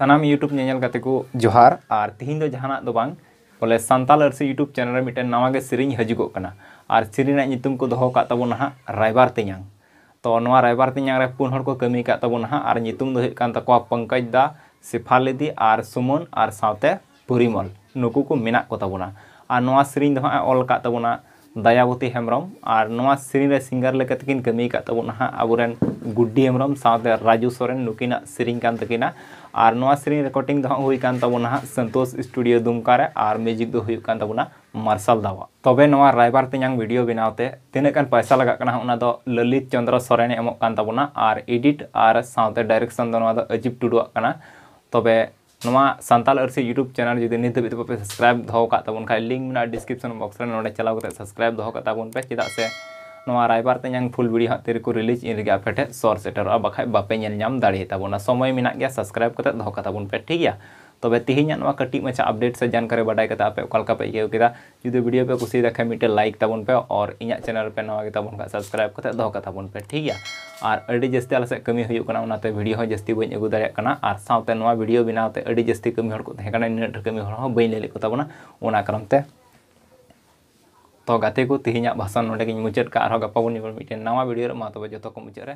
सामान YouTube nail करते जोहार और तीन जहाँ जहाना बोले सानाल अरसी यूट्यूब चैनल रे नवा नावा के और सिरिना को दोहो का तबो नहा रायबार तेयांग तो नवा रायबार तेयांग पुन को कमी का नहा और नितुम पंकज दा सिफालेदी और सुमन और साथे परिमल नुकू को मे को तबोना और नवा सिरिंग ऑल का दयावती हेमरम और नवा सिरिंग रे कमी का तबो नहा अबुरन गुड्डी हेम्रम साथे राजू सोरेन नुकिन सिरिंग कान और सेरिंग रेकर्डिंग होना सन्तोष स्टूडियो दुमका और म्यूजिक दो मार्शल दावा तब रायबार तेज भिडियो बनावते तक पैसा लगना ललित चंद्र सरें एमोगाबना और इडिट और साथ डायरेक्शन अजीब टुडुआ तब सानल अरसी यूट्यूब चैनल जी नित हाबी पे सब्सक्राइब दोबन लिंक मेरा डिस्क्रिप्शन बक्स में ना चलाव सब्सक्राइब दोबन पे चाहे से रायबार फुल भिडियो हाँ तेरे को रिलीज इन आपे सर सेटर बापेम दाड़ेताबा समय मे सबसक्राइब कर दोताबन पे ठीक है तब तेहन कटी माचा अपडेट से जानकारी बाडा करते आपे अलका इकोद जुदी भिडियो पे कुछ देखें मिट्टे लाइक तबन पे और इन चैनल पे नाताबन सबसक्राइब कर दोताबन पे ठीक है और अभी जस्ती आलस कमी होना भिडियो जस्ती बी अगू दाते भिडियो बनाते जस्ती कमी को तहकाना इन कमी बी लेकिन તો ગતિ કો તહીયા ભાષા નોડે કી મુજેટ કા આ ગપાવની મીટે નવા વિડિયો મતબો જોતો કો મુજેરે